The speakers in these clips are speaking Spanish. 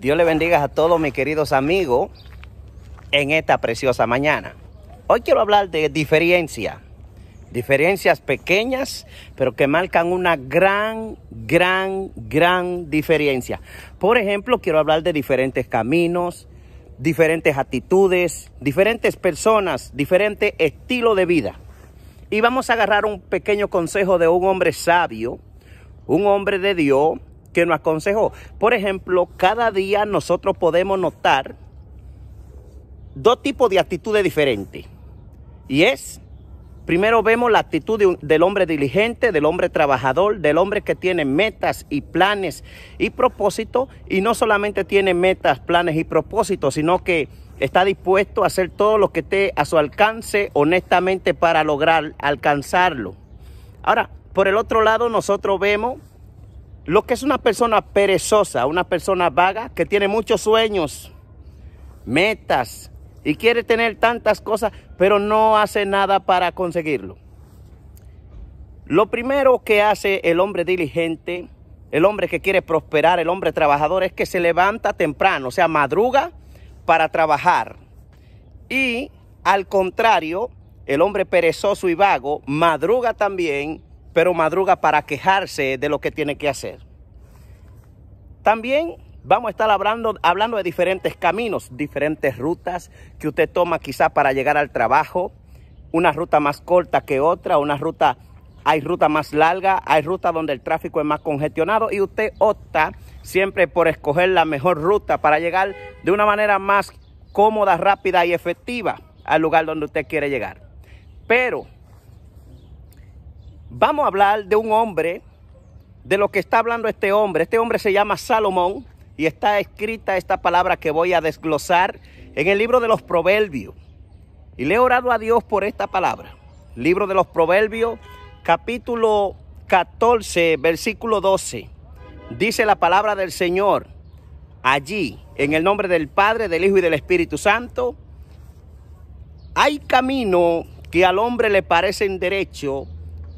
Dios le bendiga a todos mis queridos amigos en esta preciosa mañana. Hoy quiero hablar de diferencia. Diferencias pequeñas, pero que marcan una gran, gran, gran diferencia. Por ejemplo, quiero hablar de diferentes caminos, diferentes actitudes, diferentes personas, diferente estilo de vida. Y vamos a agarrar un pequeño consejo de un hombre sabio, un hombre de Dios, que nos aconsejó. Por ejemplo, cada día nosotros podemos notar dos tipos de actitudes diferentes. Y es, primero vemos la actitud del hombre diligente, del hombre trabajador, del hombre que tiene metas y planes y propósitos. Y no solamente tiene metas, planes y propósitos, sino que está dispuesto a hacer todo lo que esté a su alcance honestamente para lograr alcanzarlo. Ahora, por el otro lado, nosotros vemos lo que es una persona perezosa, una persona vaga, que tiene muchos sueños, metas y quiere tener tantas cosas, pero no hace nada para conseguirlo. Lo primero que hace el hombre diligente, el hombre que quiere prosperar, el hombre trabajador, es que se levanta temprano, o sea, madruga para trabajar. Y al contrario, el hombre perezoso y vago madruga también pero madruga para quejarse de lo que tiene que hacer. También vamos a estar hablando, hablando de diferentes caminos, diferentes rutas que usted toma quizá para llegar al trabajo, una ruta más corta que otra, una ruta, hay ruta más larga, hay ruta donde el tráfico es más congestionado y usted opta siempre por escoger la mejor ruta para llegar de una manera más cómoda, rápida y efectiva al lugar donde usted quiere llegar. Pero Vamos a hablar de un hombre, de lo que está hablando este hombre. Este hombre se llama Salomón y está escrita esta palabra que voy a desglosar en el libro de los Proverbios. Y le he orado a Dios por esta palabra. Libro de los Proverbios, capítulo 14, versículo 12. Dice la palabra del Señor allí, en el nombre del Padre, del Hijo y del Espíritu Santo. Hay camino que al hombre le parecen derecho,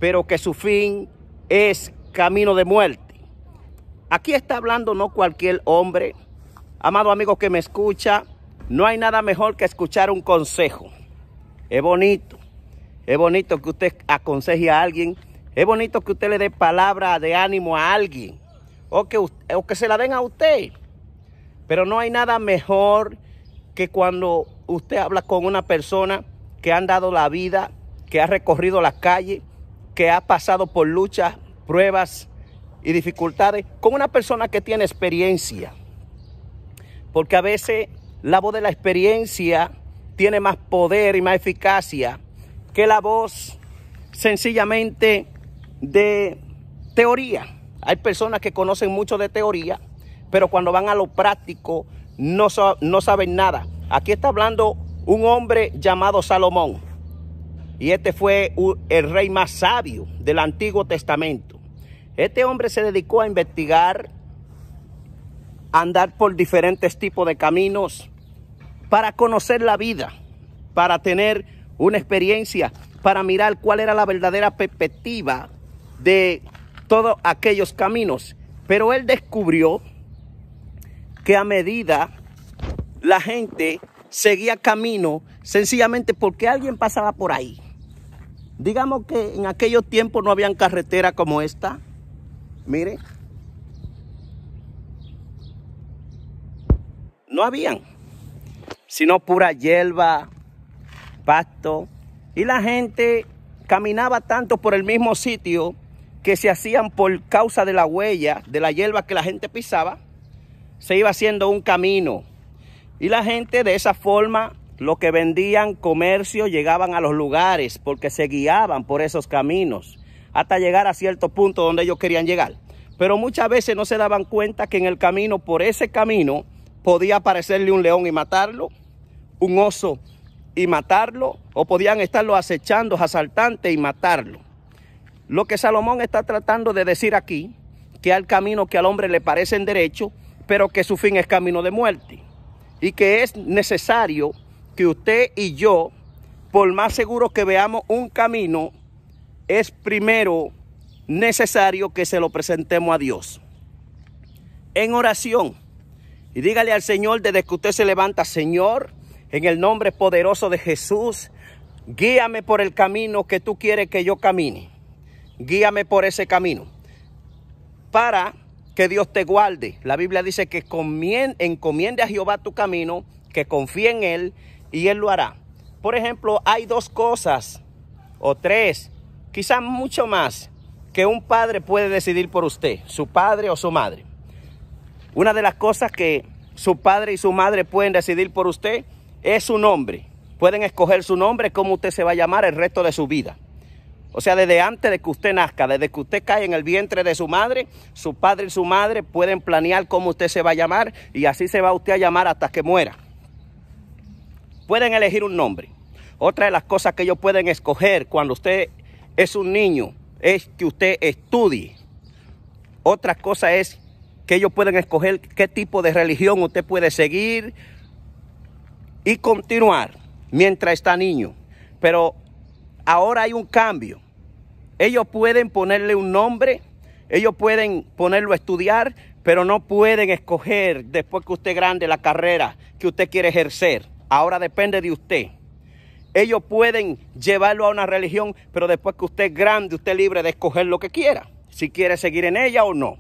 pero que su fin es camino de muerte. Aquí está hablando no cualquier hombre. Amado amigo que me escucha, no hay nada mejor que escuchar un consejo. Es bonito. Es bonito que usted aconseje a alguien. Es bonito que usted le dé palabra de ánimo a alguien. O que, que se la den a usted. Pero no hay nada mejor que cuando usted habla con una persona que ha dado la vida, que ha recorrido las calles, que ha pasado por luchas, pruebas y dificultades con una persona que tiene experiencia. Porque a veces la voz de la experiencia tiene más poder y más eficacia que la voz sencillamente de teoría. Hay personas que conocen mucho de teoría, pero cuando van a lo práctico no, no saben nada. Aquí está hablando un hombre llamado Salomón. Y este fue el rey más sabio del Antiguo Testamento. Este hombre se dedicó a investigar, a andar por diferentes tipos de caminos para conocer la vida, para tener una experiencia, para mirar cuál era la verdadera perspectiva de todos aquellos caminos. Pero él descubrió que a medida la gente seguía camino sencillamente porque alguien pasaba por ahí. Digamos que en aquellos tiempos no habían carretera como esta. Mire. No habían, sino pura hierba, pasto. Y la gente caminaba tanto por el mismo sitio que se hacían por causa de la huella, de la hierba que la gente pisaba, se iba haciendo un camino. Y la gente de esa forma los que vendían comercio llegaban a los lugares porque se guiaban por esos caminos hasta llegar a cierto punto donde ellos querían llegar. Pero muchas veces no se daban cuenta que en el camino, por ese camino, podía aparecerle un león y matarlo, un oso y matarlo, o podían estarlo acechando, asaltante y matarlo. Lo que Salomón está tratando de decir aquí, que al camino que al hombre le parece en derecho, pero que su fin es camino de muerte. Y que es necesario que usted y yo, por más seguro que veamos un camino, es primero necesario que se lo presentemos a Dios. En oración. Y dígale al Señor desde que usted se levanta, Señor, en el nombre poderoso de Jesús, guíame por el camino que tú quieres que yo camine. Guíame por ese camino. Para que Dios te guarde. La Biblia dice que encomiende a Jehová tu camino, que confíe en Él y Él lo hará. Por ejemplo, hay dos cosas o tres, quizás mucho más, que un padre puede decidir por usted, su padre o su madre. Una de las cosas que su padre y su madre pueden decidir por usted es su nombre. Pueden escoger su nombre, cómo usted se va a llamar el resto de su vida. O sea, desde antes de que usted nazca, desde que usted cae en el vientre de su madre, su padre y su madre pueden planear cómo usted se va a llamar y así se va usted a llamar hasta que muera pueden elegir un nombre. Otra de las cosas que ellos pueden escoger cuando usted es un niño es que usted estudie. Otra cosa es que ellos pueden escoger qué tipo de religión usted puede seguir y continuar mientras está niño. Pero ahora hay un cambio. Ellos pueden ponerle un nombre, ellos pueden ponerlo a estudiar, pero no pueden escoger después que usted grande la carrera que usted quiere ejercer. Ahora depende de usted. Ellos pueden llevarlo a una religión, pero después que usted es grande, usted es libre de escoger lo que quiera, si quiere seguir en ella o no.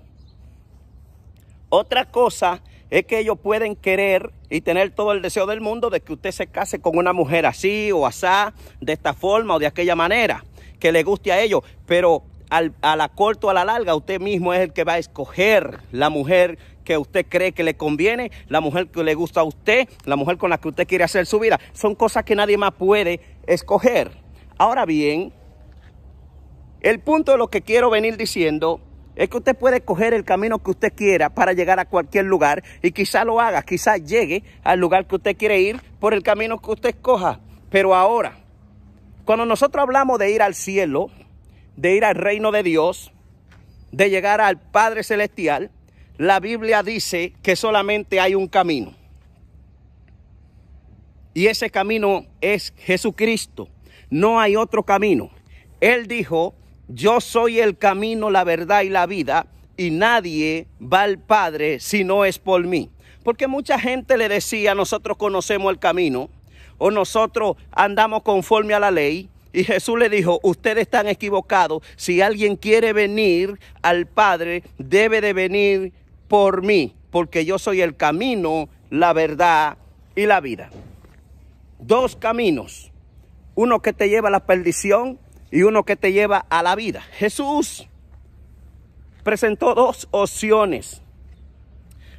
Otra cosa es que ellos pueden querer y tener todo el deseo del mundo de que usted se case con una mujer así o asá, de esta forma o de aquella manera, que le guste a ellos, pero a la corto o a la larga usted mismo es el que va a escoger la mujer que usted cree que le conviene, la mujer que le gusta a usted, la mujer con la que usted quiere hacer su vida. Son cosas que nadie más puede escoger. Ahora bien, el punto de lo que quiero venir diciendo es que usted puede escoger el camino que usted quiera para llegar a cualquier lugar y quizá lo haga, quizá llegue al lugar que usted quiere ir por el camino que usted escoja. Pero ahora, cuando nosotros hablamos de ir al cielo, de ir al reino de Dios, de llegar al Padre Celestial, la Biblia dice que solamente hay un camino. Y ese camino es Jesucristo. No hay otro camino. Él dijo, yo soy el camino, la verdad y la vida, y nadie va al Padre si no es por mí. Porque mucha gente le decía, nosotros conocemos el camino, o nosotros andamos conforme a la ley, y Jesús le dijo, ustedes están equivocados. Si alguien quiere venir al Padre, debe de venir por mí, porque yo soy el camino, la verdad y la vida. Dos caminos, uno que te lleva a la perdición y uno que te lleva a la vida. Jesús presentó dos opciones.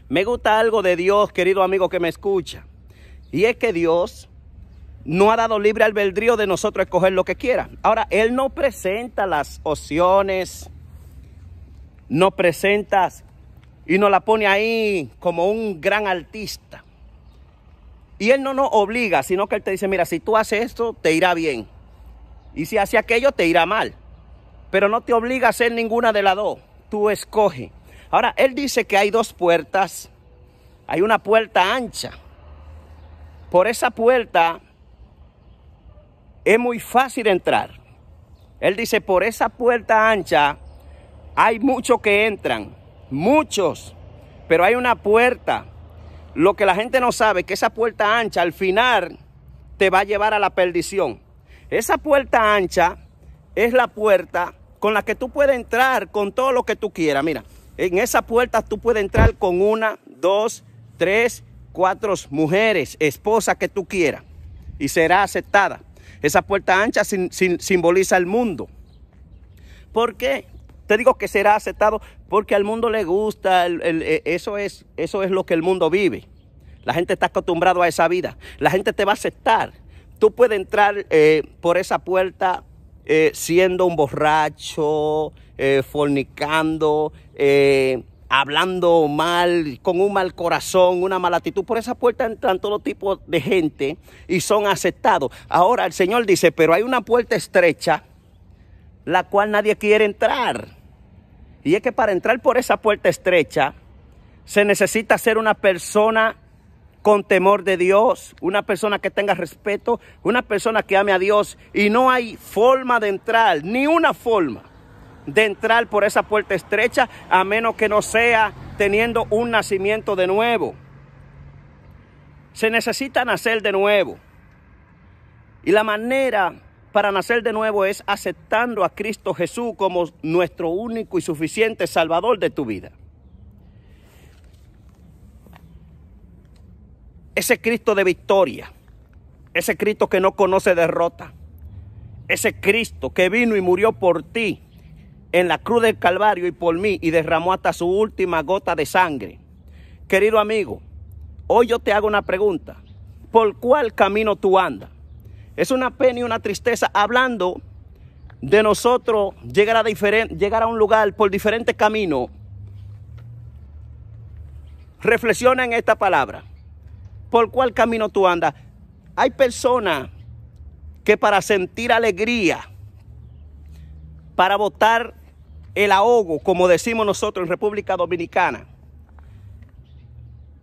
Me gusta algo de Dios, querido amigo que me escucha, y es que Dios no ha dado libre albedrío de nosotros escoger lo que quiera. Ahora, Él no presenta las opciones, no presentas y nos la pone ahí como un gran artista. Y Él no nos obliga, sino que Él te dice, mira, si tú haces esto, te irá bien. Y si haces aquello, te irá mal. Pero no te obliga a hacer ninguna de las dos. Tú escoge. Ahora, Él dice que hay dos puertas. Hay una puerta ancha. Por esa puerta es muy fácil entrar. Él dice, por esa puerta ancha hay muchos que entran muchos, pero hay una puerta. Lo que la gente no sabe es que esa puerta ancha al final te va a llevar a la perdición. Esa puerta ancha es la puerta con la que tú puedes entrar con todo lo que tú quieras. Mira, en esa puerta tú puedes entrar con una, dos, tres, cuatro mujeres, esposas que tú quieras y será aceptada. Esa puerta ancha simboliza el mundo. ¿Por qué? te digo que será aceptado porque al mundo le gusta, eh, eso, es, eso es lo que el mundo vive. La gente está acostumbrada a esa vida. La gente te va a aceptar. Tú puedes entrar eh, por esa puerta eh, siendo un borracho, fornicando, hablando mal, con un mal corazón, una mala actitud. Por esa puerta entran todo tipo de gente y son aceptados. Ahora el Señor dice, pero hay una puerta estrecha la cual nadie quiere entrar. Y es que para entrar por esa puerta estrecha se necesita ser una persona con temor de Dios, una persona que tenga respeto, una persona que ame a Dios. Y no hay forma de entrar, ni una forma de entrar por esa puerta estrecha, a menos que no sea teniendo un nacimiento de nuevo. Se necesita nacer de nuevo. Y la manera para nacer de nuevo es aceptando a Cristo Jesús como nuestro único y suficiente Salvador de tu vida. Ese Cristo de victoria, ese Cristo que no conoce derrota, ese Cristo que vino y murió por ti en la cruz del Calvario y por mí y derramó hasta su última gota de sangre. Querido amigo, hoy yo te hago una pregunta. ¿Por cuál camino tú andas? Es una pena y una tristeza hablando de nosotros llegar a, un lugar por diferentes caminos. Reflexiona en esta palabra. ¿Por cuál camino tú andas? Hay personas que para sentir alegría, para votar el ahogo, como decimos nosotros en República Dominicana,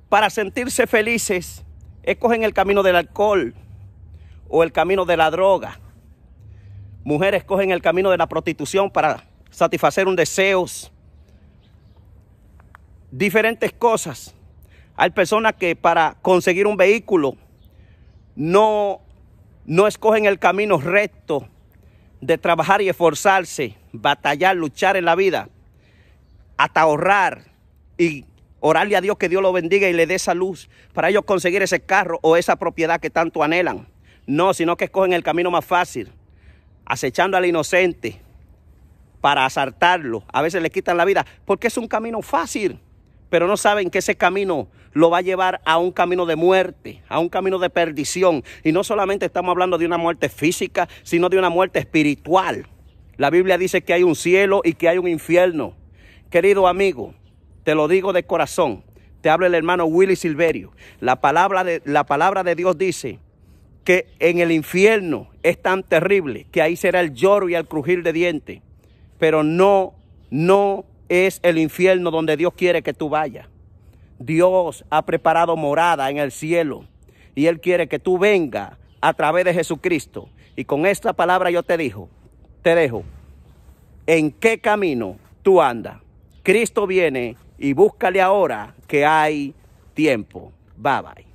para sentirse felices, escogen el camino del alcohol, o el camino de la droga. Mujeres cogen el camino de la prostitución para satisfacer un deseos. Diferentes cosas. Hay personas que para conseguir un vehículo no, no escogen el camino recto de trabajar y esforzarse, batallar, luchar en la vida, hasta ahorrar y orarle a Dios que Dios lo bendiga y le dé esa luz para ellos conseguir ese carro o esa propiedad que tanto anhelan. No, sino que escogen el camino más fácil, acechando al inocente para asaltarlo. A veces le quitan la vida, porque es un camino fácil, pero no saben que ese camino lo va a llevar a un camino de muerte, a un camino de perdición. Y no solamente estamos hablando de una muerte física, sino de una muerte espiritual. La Biblia dice que hay un cielo y que hay un infierno. Querido amigo, te lo digo de corazón. Te habla el hermano Willy Silverio. La palabra de, la palabra de Dios dice que en el infierno es tan terrible que ahí será el lloro y el crujir de dientes. Pero no, no es el infierno donde Dios quiere que tú vayas. Dios ha preparado morada en el cielo y Él quiere que tú vengas a través de Jesucristo. Y con esta palabra yo te digo, te dejo, ¿en qué camino tú andas? Cristo viene y búscale ahora que hay tiempo. Bye bye.